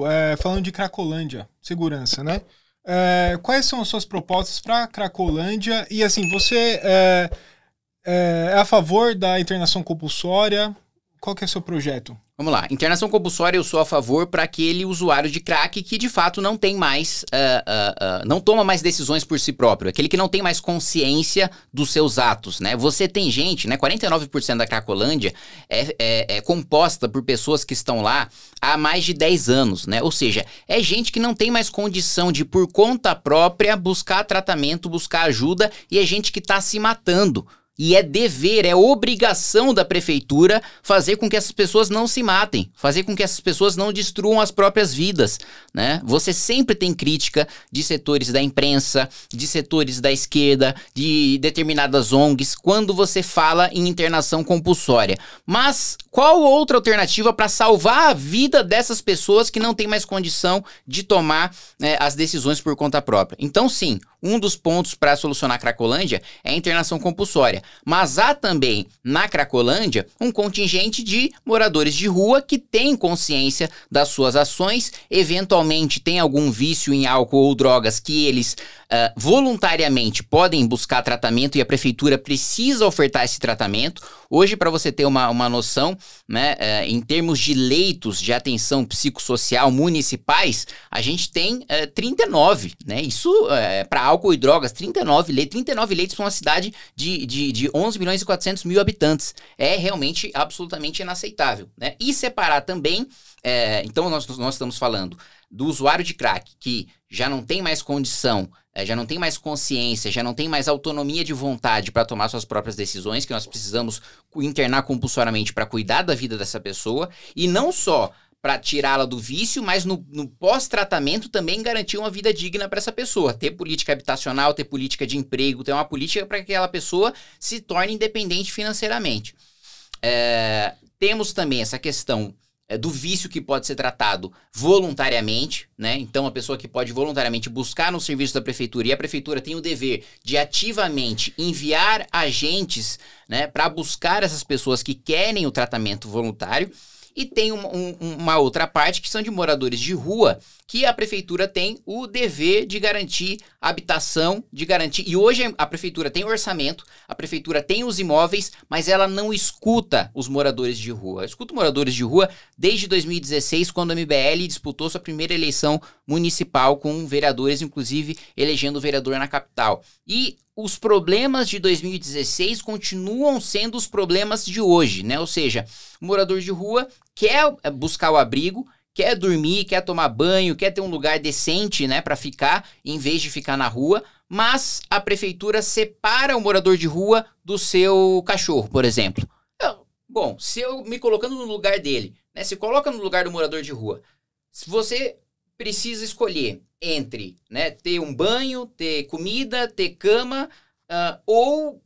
É, falando de Cracolândia, segurança, né? É, quais são as suas propostas para Cracolândia? E assim, você é, é, é, a favor da internação compulsória? qual que é o seu projeto? Vamos lá. Internação compulsória eu sou a favor para aquele usuário de crack que de fato não tem mais, uh, uh, uh, não toma mais decisões por si próprio, aquele que não tem mais consciência dos seus atos, né? Você tem gente, né? 49% da cracolândia é, é, é, composta por pessoas que estão lá há mais de 10 anos, né? Ou seja, é gente que não tem mais condição de por conta própria buscar tratamento, buscar ajuda e é gente que está se matando e é dever, é obrigação da prefeitura fazer com que essas pessoas não se matem, fazer com que essas pessoas não destruam as próprias vidas, né? Você sempre tem crítica de setores da imprensa, de setores da esquerda, de determinadas ONGs quando você fala em internação compulsória. Mas qual outra alternativa para salvar a vida dessas pessoas que não têm mais condição de tomar né, as decisões por conta própria? Então, sim, um dos pontos para solucionar a Cracolândia é a internação compulsória. Mas há também, na Cracolândia, um contingente de moradores de rua que tem consciência das suas ações, eventualmente tem algum vício em álcool ou drogas que eles Uh, voluntariamente podem buscar tratamento e a prefeitura precisa ofertar esse tratamento. Hoje, para você ter uma, uma noção, né, uh, em termos de leitos de atenção psicossocial municipais, a gente tem uh, eh, 39, né? Isso eh, para álcool e drogas, 39 leitos. 39 leitos para uma cidade de, de, de 11 milhões e 400 mil habitantes. É realmente absolutamente inaceitável. Né? E separar também, é, então nós, nós estamos falando do usuário de crack que já não tem mais condição, é, já não tem mais consciência, já não tem mais autonomia de vontade para tomar suas próprias decisões, que nós precisamos internar compulsoriamente para cuidar da vida dessa pessoa, e não só para tirá-la do vício, mas no, no pós-tratamento também garantir uma vida digna para essa pessoa. Ter política habitacional, ter política de emprego, ter uma política para que aquela pessoa se torne independente financeiramente. É, temos também essa questão é, do vício que pode ser tratado voluntariamente, né? Então, a pessoa que pode voluntariamente buscar no serviço da prefeitura e a prefeitura tem o dever de ativamente enviar agentes né, para buscar essas pessoas que querem o tratamento voluntário. E tem um, um, uma outra parte que são de moradores de rua, que a prefeitura tem o dever de garantir habitação, de garantir. E hoje a prefeitura tem orçamento, a prefeitura tem os imóveis, mas ela não escuta os moradores de rua. Eu escuto moradores de rua desde 2016, quando o MBL disputou sua primeira eleição municipal com vereadores, inclusive elegendo o vereador na capital. E os problemas de 2016 continuam sendo os problemas de hoje, né? Ou seja, o morador de rua quer é, buscar o abrigo, quer dormir, quer tomar banho, quer ter um lugar decente, né, para ficar, em vez de ficar na rua, mas a prefeitura separa o morador de rua do seu cachorro, por exemplo. Então, bom, se eu me colocando no lugar dele, né, se coloca no lugar do morador de rua, se você precisa escolher entre né, ter um banho, ter comida, ter cama uh, ou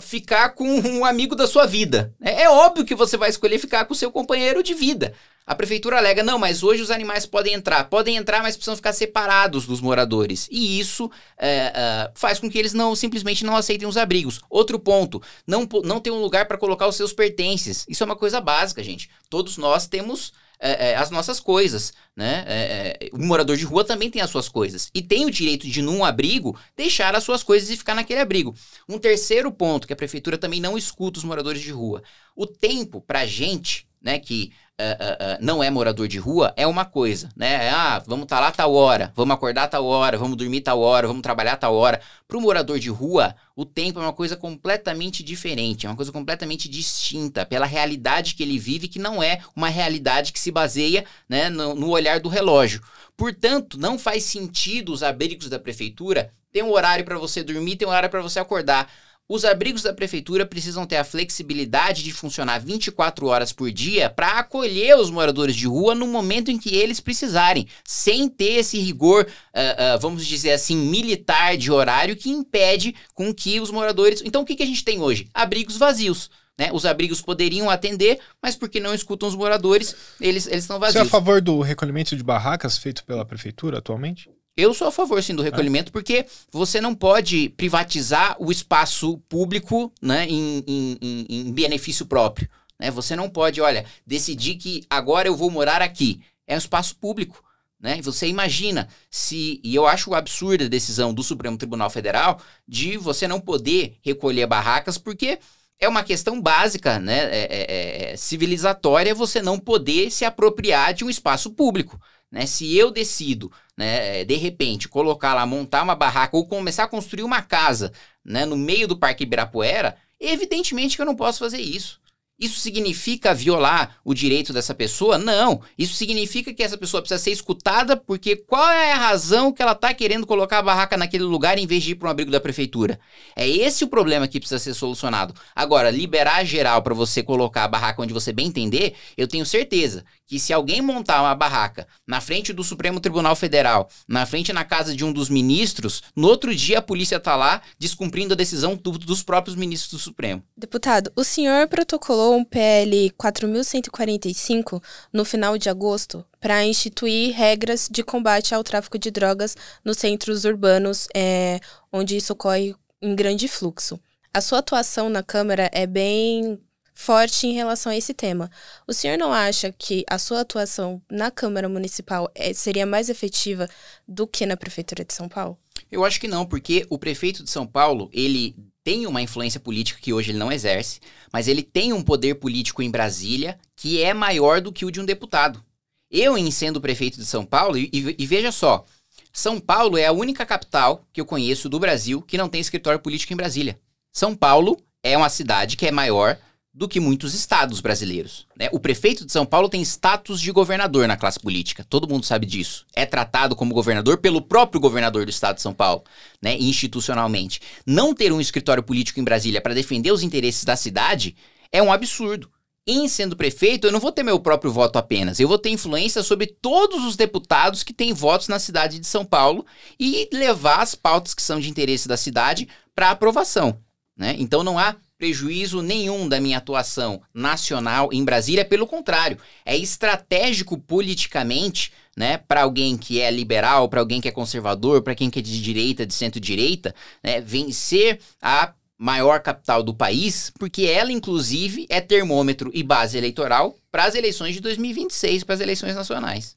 ficar com um amigo da sua vida. É, é óbvio que você vai escolher ficar com o seu companheiro de vida. A prefeitura alega: não, mas hoje os animais podem entrar. Podem entrar, mas precisam ficar separados dos moradores. E isso é, é, faz com que eles não simplesmente não aceitem os abrigos. Outro ponto: não, não tem um lugar para colocar os seus pertences. Isso é uma coisa básica, gente. Todos nós temos é, é, as nossas coisas, né? É, é, o morador de rua também tem as suas coisas e tem o direito de, num abrigo, deixar as suas coisas e ficar naquele abrigo. Um terceiro ponto que a prefeitura também não escuta os moradores de rua: o tempo para gente, né? Que uh, não é morador de rua é uma coisa, né? É, ah, vamos estar tá lá tal hora, vamos acordar tal hora, vamos dormir tal hora, vamos trabalhar tal hora. Para o morador de rua, o tempo é uma coisa completamente diferente, é uma coisa completamente distinta pela realidade que ele vive, que não é uma realidade que se baseia né, no, no olhar do relógio. Portanto, não faz sentido os abrigos da prefeitura ter um horário para você dormir, tem um horário para você acordar. Os abrigos da prefeitura precisam ter a flexibilidade de funcionar 24 horas por dia para acolher os moradores de rua no momento em que eles precisarem, sem ter esse rigor, uh, uh, vamos dizer assim, militar de horário que impede com que os moradores. Então, o que, que a gente tem hoje? Abrigos vazios. Né? Os abrigos poderiam atender, mas porque não escutam os moradores, eles, eles estão vazios. Você é a favor do recolhimento de barracas feito pela prefeitura atualmente? Eu sou a favor, sim, do tá. recolhimento, é. porque você não pode privatizar o espaço público né, em, em, em, em benefício próprio. Né? Você não pode, olha, decidir que agora eu vou morar aqui. É um espaço público. Né? Você imagina se, e eu acho absurda a decisão do Supremo Tribunal Federal de você não poder recolher barracas, porque é uma questão básica, né? É, é, é, é, civilizatória você não poder se apropriar de um espaço público. Né? Se eu decido, né, é, de repente, colocar lá, montar uma barraca ou começar a construir uma casa né, no meio do Parque Ibirapuera, evidentemente que eu não posso fazer isso. Isso significa violar o direito dessa pessoa? Não. Isso significa que essa pessoa precisa ser escutada, porque qual é a razão que ela está querendo colocar a barraca naquele lugar em vez de ir para um abrigo da prefeitura? É esse o problema que precisa ser solucionado. Agora, liberar geral para você colocar a barraca onde você bem entender, eu tenho certeza que se alguém montar uma barraca na frente do Supremo Tribunal Federal, na frente na casa de um dos ministros, no outro dia a polícia tá lá descumprindo a decisão do, dos próprios ministros do Supremo. Deputado, o senhor protocolou um PL 4145 no final de agosto para instituir regras de combate ao tráfico de drogas nos centros urbanos é, onde isso ocorre em grande fluxo. A sua atuação na Câmara é bem forte em relação a esse tema. O senhor não acha que a sua atuação na Câmara Municipal eh, seria mais efetiva do que na Prefeitura de São Paulo? Eu acho que não, porque o prefeito de São Paulo, ele tem uma influência política que hoje ele não exerce, mas ele tem um poder político em Brasília que é maior do que o de um deputado. Eu, em sendo prefeito de São Paulo, e, e veja só, São Paulo é a única capital que eu conheço do Brasil que não tem escritório político em Brasília. São Paulo é uma cidade que é maior do que muitos estados brasileiros. Né? O prefeito de São Paulo tem status de governador na classe política, todo mundo sabe disso. É tratado como governador pelo próprio governador do estado de São Paulo, né? institucionalmente. Não ter um escritório político em Brasília para defender os interesses da cidade é um absurdo. Em sendo prefeito, eu não vou ter meu próprio voto apenas, eu vou ter influência sobre todos os deputados que têm votos na cidade de São Paulo e levar as pautas que são de interesse da cidade para aprovação. Né? Então não há prejuízo nenhum da minha atuação nacional em Brasília, pelo contrário, é estratégico politicamente, né, para alguém que é liberal, para alguém que é conservador, para quem que é de direita, de centro-direita, né, vencer a maior capital do país, porque ela inclusive é termômetro e base eleitoral para as eleições de 2026, para as eleições nacionais.